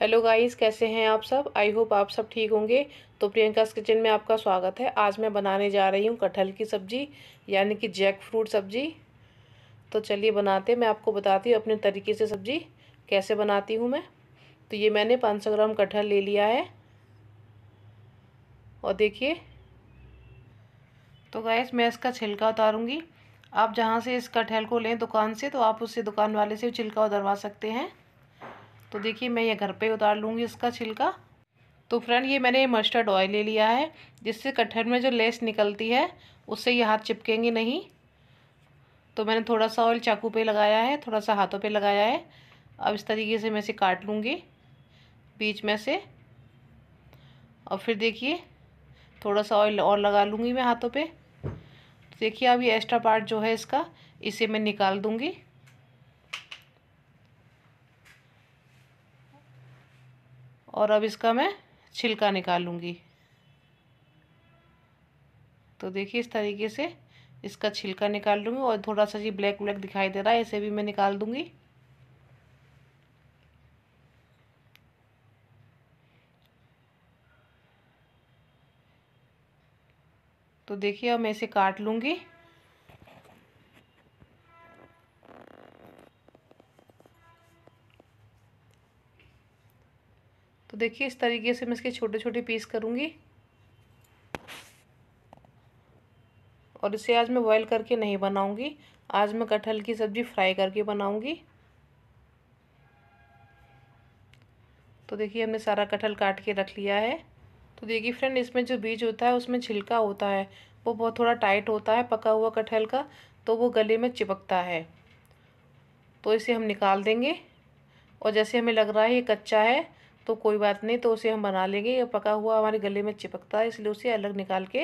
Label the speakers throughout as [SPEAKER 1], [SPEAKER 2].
[SPEAKER 1] hello guys कैसे हैं आप सब आई होप आप सब ठीक होंगे तो प्रियंकास किचन में आपका स्वागत है आज मैं बनाने जा रही हूँ कटहल की सब्ज़ी यानी कि जैक फ्रूट सब्ज़ी तो चलिए बनाते मैं आपको बताती हूँ अपने तरीके से सब्ज़ी कैसे बनाती हूँ मैं तो ये मैंने 500 ग्राम कटहल ले लिया है और देखिए तो गाइस मैं इसका छिलका उतारूँगी आप जहाँ से इस कटहल को लें दुकान से तो आप उससे दुकान वाले से छिलका उतरवा सकते हैं तो देखिए मैं ये घर पे उतार लूँगी इसका छिलका तो फ्रेंड ये मैंने मस्टर्ड ऑयल ले लिया है जिससे कटहर में जो लेस निकलती है उससे ये हाथ चिपकेंगे नहीं तो मैंने थोड़ा सा ऑयल चाकू पे लगाया है थोड़ा सा हाथों पे लगाया है अब इस तरीके से मैं इसे काट लूँगी बीच में से और फिर देखिए थोड़ा सा ऑयल और लगा लूँगी मैं हाथों पर तो देखिए अब ये एक्स्ट्रा पार्ट जो है इसका इसे मैं निकाल दूँगी और अब इसका मैं छिलका निकालूंगी तो देखिए इस तरीके से इसका छिलका निकाल लूँगी और थोड़ा सा जी ब्लैक ब्लैक दिखाई दे रहा है इसे भी मैं निकाल दूँगी तो देखिए अब मैं इसे काट लूँगी देखिए इस तरीके से मैं इसके छोटे छोटे पीस करूँगी और इसे आज मैं बॉयल करके नहीं बनाऊँगी आज मैं कटहल की सब्ज़ी फ्राई करके बनाऊँगी तो देखिए हमने सारा कटहल काट के रख लिया है तो देखिए फ्रेंड इसमें जो बीज होता है उसमें छिलका होता है वो बहुत थोड़ा टाइट होता है पका हुआ कटहल का तो वो गले में चिपकता है तो इसे हम निकाल देंगे और जैसे हमें लग रहा है ये कच्चा है तो कोई बात नहीं तो उसे हम बना लेंगे ये पका हुआ हमारे गले में चिपकता है इसलिए उसे अलग निकाल के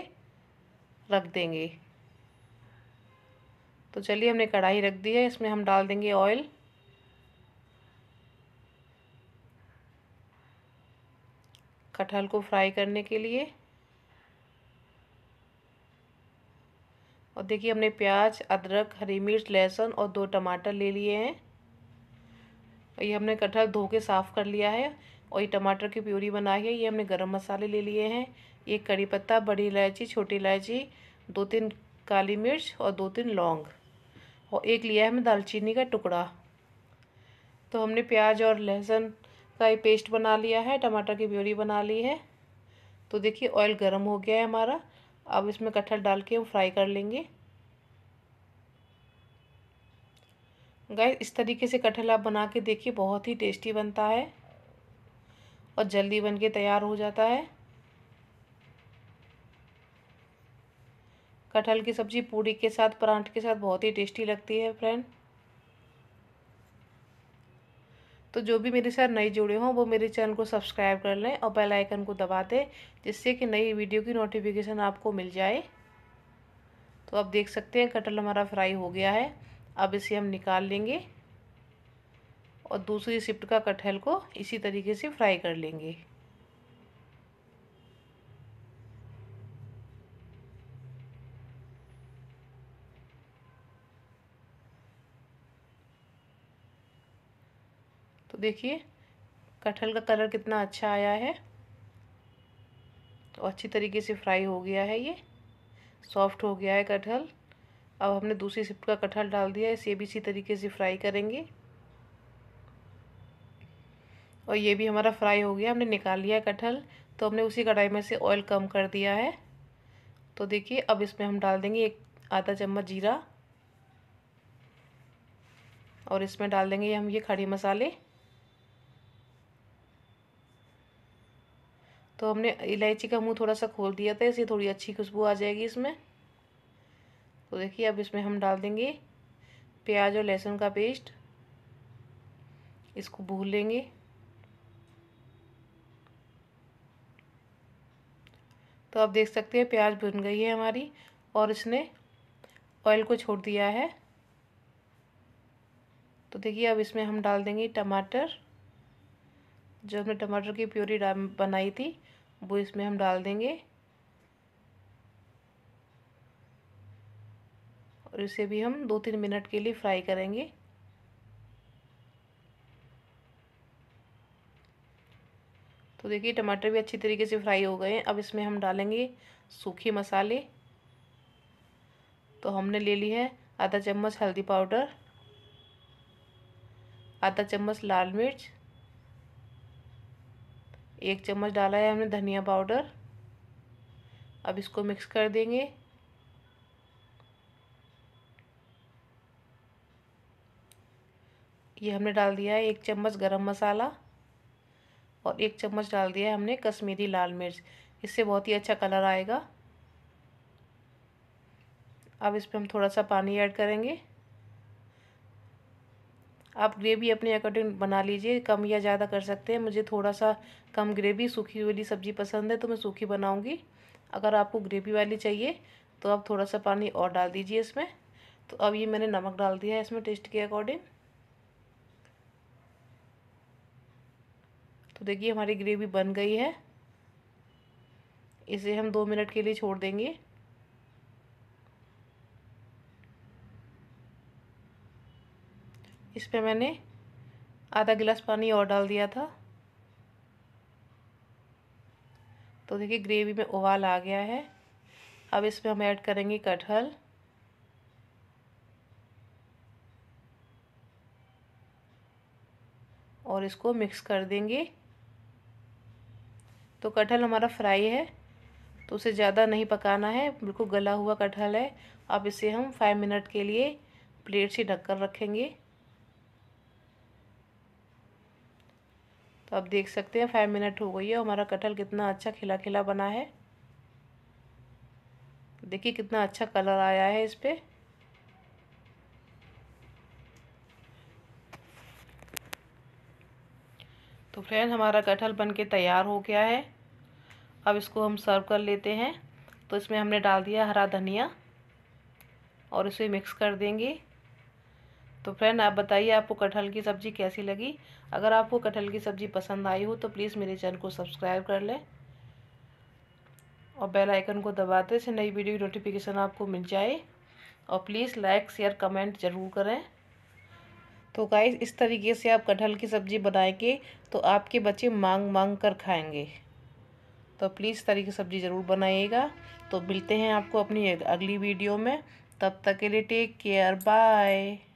[SPEAKER 1] रख देंगे तो चलिए हमने कढ़ाई रख दी है इसमें हम डाल देंगे ऑयल कटहल को फ्राई करने के लिए और देखिए हमने प्याज अदरक हरी मिर्च लहसुन और दो टमाटर ले लिए हैं ये हमने कटहल धो के साफ़ कर लिया है और ये टमाटर की प्यूरी बनाई है ये हमने गरम मसाले ले लिए हैं ये कड़ी पत्ता बड़ी इलायची छोटी इलायची दो तीन काली मिर्च और दो तीन लौंग और एक लिया है हमने दालचीनी का टुकड़ा तो हमने प्याज और लहसुन का ये पेस्ट बना लिया है टमाटर की प्यूरी बना ली है तो देखिए ऑयल गर्म हो गया है हमारा अब इसमें कटहल डाल के हम फ्राई कर लेंगे गाय इस तरीके से कटहल आप बना के देखिए बहुत ही टेस्टी बनता है और जल्दी बन के तैयार हो जाता है कटहल की सब्ज़ी पूड़ी के साथ परांठ के साथ बहुत ही टेस्टी लगती है फ्रेंड तो जो भी मेरे साथ नए जुड़े हों वो मेरे चैनल को सब्सक्राइब कर लें और बेल आइकन को दबा दें जिससे कि नई वीडियो की नोटिफिकेशन आपको मिल जाए तो आप देख सकते हैं कटहल हमारा फ्राई हो गया है अब इसे हम निकाल लेंगे और दूसरी शिफ्ट का कटहल को इसी तरीके से फ्राई कर लेंगे तो देखिए कटहल का कलर कितना अच्छा आया है तो अच्छी तरीके से फ्राई हो गया है ये सॉफ्ट हो गया है कटहल अब हमने दूसरी शिफ्ट का कटहल डाल दिया है इसे भी इसी तरीके से फ्राई करेंगे और ये भी हमारा फ्राई हो गया हमने निकाल लिया कटहल तो हमने उसी कढ़ाई में से ऑयल कम कर दिया है तो देखिए अब इसमें हम डाल देंगे एक आधा चम्मच जीरा और इसमें डाल देंगे हम ये खड़े मसाले तो हमने इलायची का मुंह थोड़ा सा खोल दिया था इसलिए थोड़ी अच्छी खुशबू आ जाएगी इसमें तो देखिए अब इसमें हम डाल देंगे प्याज और लहसुन का पेस्ट इसको भून लेंगे तो आप देख सकते हैं प्याज भुन गई है हमारी और इसने ऑयल को छोड़ दिया है तो देखिए अब इसमें हम डाल देंगे टमाटर जो हमने टमाटर की प्योरी बनाई थी वो इसमें हम डाल देंगे और इसे भी हम दो तीन मिनट के लिए फ्राई करेंगे तो देखिए टमाटर भी अच्छी तरीके से फ्राई हो गए हैं अब इसमें हम डालेंगे सूखे मसाले तो हमने ले ली है आधा चम्मच हल्दी पाउडर आधा चम्मच लाल मिर्च एक चम्मच डाला है हमने धनिया पाउडर अब इसको मिक्स कर देंगे ये हमने डाल दिया है एक चम्मच गरम मसाला और एक चम्मच डाल दिया है हमने कश्मीरी लाल मिर्च इससे बहुत ही अच्छा कलर आएगा अब इस पर हम थोड़ा सा पानी ऐड करेंगे आप ग्रेवी अपने अकॉर्डिंग बना लीजिए कम या ज़्यादा कर सकते हैं मुझे थोड़ा सा कम ग्रेवी सूखी वाली सब्ज़ी पसंद है तो मैं सूखी बनाऊँगी अगर आपको ग्रेवी वाली चाहिए तो आप थोड़ा सा पानी और डाल दीजिए इसमें तो अब ये मैंने नमक डाल दिया है इसमें टेस्ट के अकॉर्डिंग देखिए हमारी ग्रेवी बन गई है इसे हम दो मिनट के लिए छोड़ देंगे इस पर मैंने आधा गिलास पानी और डाल दिया था तो देखिए ग्रेवी में उबाल आ गया है अब इसमें हम ऐड करेंगे कटहल और इसको मिक्स कर देंगे तो कटहल हमारा फ्राई है तो उसे ज़्यादा नहीं पकाना है बिल्कुल गला हुआ कटहल है अब इसे हम फाइव मिनट के लिए प्लेट से ढककर रखेंगे तो आप देख सकते हैं फाइव मिनट हो गई है हमारा कटहल कितना अच्छा खिला खिला बना है देखिए कितना अच्छा कलर आया है इस पर तो फ्रेंड हमारा कटहल बन के तैयार हो गया है अब इसको हम सर्व कर लेते हैं तो इसमें हमने डाल दिया हरा धनिया और इसे मिक्स कर देंगे तो फ्रेंड आप बताइए आपको कटहल की सब्ज़ी कैसी लगी अगर आपको कटहल की सब्ज़ी पसंद आई हो तो प्लीज़ मेरे चैनल को सब्सक्राइब कर लें और बेल आइकन को दबाते से नई वीडियो की नोटिफिकेशन आपको मिल जाए और प्लीज़ लाइक शेयर कमेंट ज़रूर करें तो गाइस इस तरीके से आप कटहल की सब्ज़ी बनाएंगे तो आपके बच्चे मांग मांग कर खाएंगे तो प्लीज़ तरीके सब्ज़ी ज़रूर बनाइएगा तो मिलते हैं आपको अपनी अगली वीडियो में तब तक के लिए टेक केयर बाय